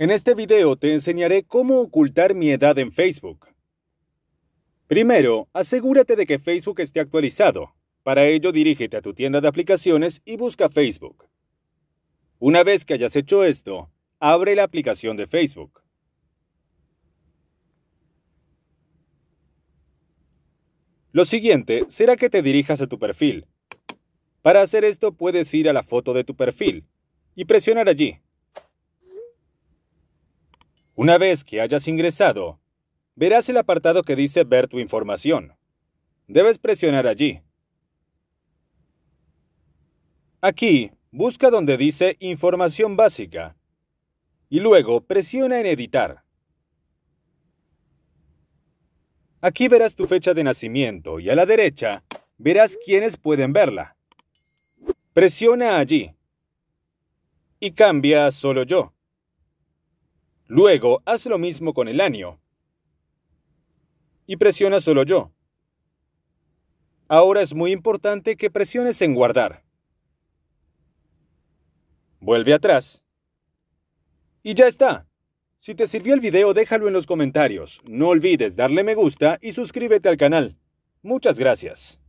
En este video te enseñaré cómo ocultar mi edad en Facebook. Primero, asegúrate de que Facebook esté actualizado. Para ello dirígete a tu tienda de aplicaciones y busca Facebook. Una vez que hayas hecho esto, abre la aplicación de Facebook. Lo siguiente será que te dirijas a tu perfil. Para hacer esto puedes ir a la foto de tu perfil y presionar allí. Una vez que hayas ingresado, verás el apartado que dice Ver tu información. Debes presionar allí. Aquí, busca donde dice Información básica y luego presiona en Editar. Aquí verás tu fecha de nacimiento y a la derecha verás quiénes pueden verla. Presiona allí y cambia Solo yo. Luego, haz lo mismo con el año. Y presiona solo yo. Ahora es muy importante que presiones en guardar. Vuelve atrás. Y ya está. Si te sirvió el video, déjalo en los comentarios. No olvides darle me gusta y suscríbete al canal. Muchas gracias.